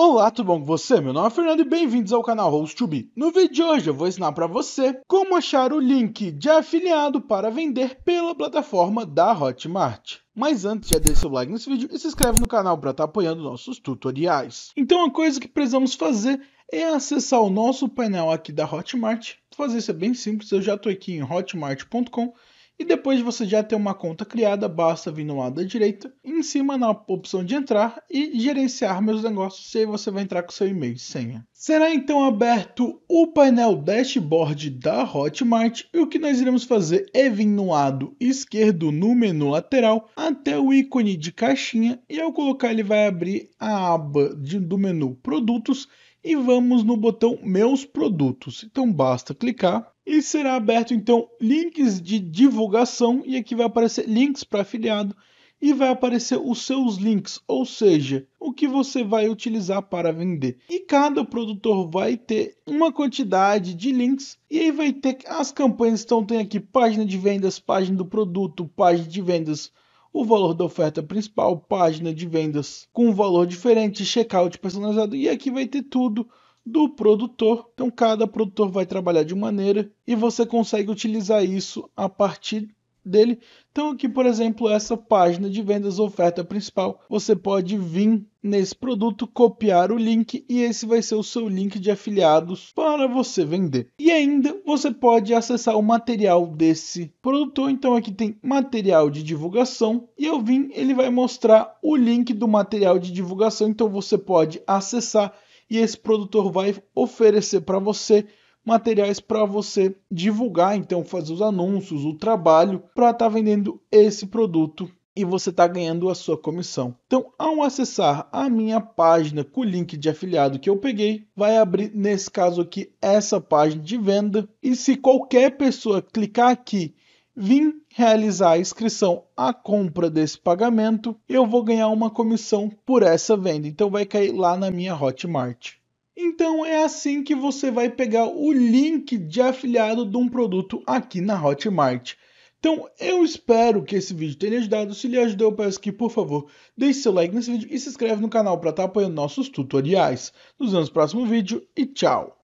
Olá, tudo bom com você? Meu nome é Fernando e bem-vindos ao canal Host2B. No vídeo de hoje eu vou ensinar para você como achar o link de afiliado para vender pela plataforma da Hotmart. Mas antes, já deixa seu like nesse vídeo e se inscreve no canal para estar tá apoiando nossos tutoriais. Então a coisa que precisamos fazer é acessar o nosso painel aqui da Hotmart. fazer isso é bem simples, eu já estou aqui em hotmart.com e depois de você já ter uma conta criada, basta vir no lado da direita, em cima na opção de entrar e gerenciar meus negócios, e aí você vai entrar com seu e-mail e senha. Será então aberto o painel dashboard da Hotmart e o que nós iremos fazer é vir no lado esquerdo no menu lateral até o ícone de caixinha e ao colocar ele vai abrir a aba de, do menu produtos e vamos no botão meus produtos. Então basta clicar e será aberto então links de divulgação e aqui vai aparecer links para afiliado e vai aparecer os seus links, ou seja, o que você vai utilizar para vender. E cada produtor vai ter uma quantidade de links e aí vai ter as campanhas, então tem aqui página de vendas, página do produto, página de vendas, o valor da oferta principal, página de vendas com valor diferente, checkout personalizado e aqui vai ter tudo do produtor. Então, cada produtor vai trabalhar de maneira e você consegue utilizar isso a partir dele. Então, aqui, por exemplo, essa página de vendas oferta principal, você pode vir nesse produto, copiar o link e esse vai ser o seu link de afiliados para você vender. E ainda você pode acessar o material desse produtor. Então aqui tem material de divulgação e eu vim, ele vai mostrar o link do material de divulgação. Então você pode acessar e esse produtor vai oferecer para você materiais para você divulgar, então fazer os anúncios, o trabalho para estar tá vendendo esse produto e você está ganhando a sua comissão. Então, ao acessar a minha página com o link de afiliado que eu peguei, vai abrir nesse caso aqui essa página de venda e se qualquer pessoa clicar aqui vim realizar a inscrição à compra desse pagamento, eu vou ganhar uma comissão por essa venda. Então vai cair lá na minha Hotmart. Então é assim que você vai pegar o link de afiliado de um produto aqui na Hotmart. Então eu espero que esse vídeo tenha ajudado. Se lhe ajudou, eu peço que, por favor, deixe seu like nesse vídeo e se inscreve no canal para estar tá apoiando nossos tutoriais. Nos vemos no próximo vídeo e tchau!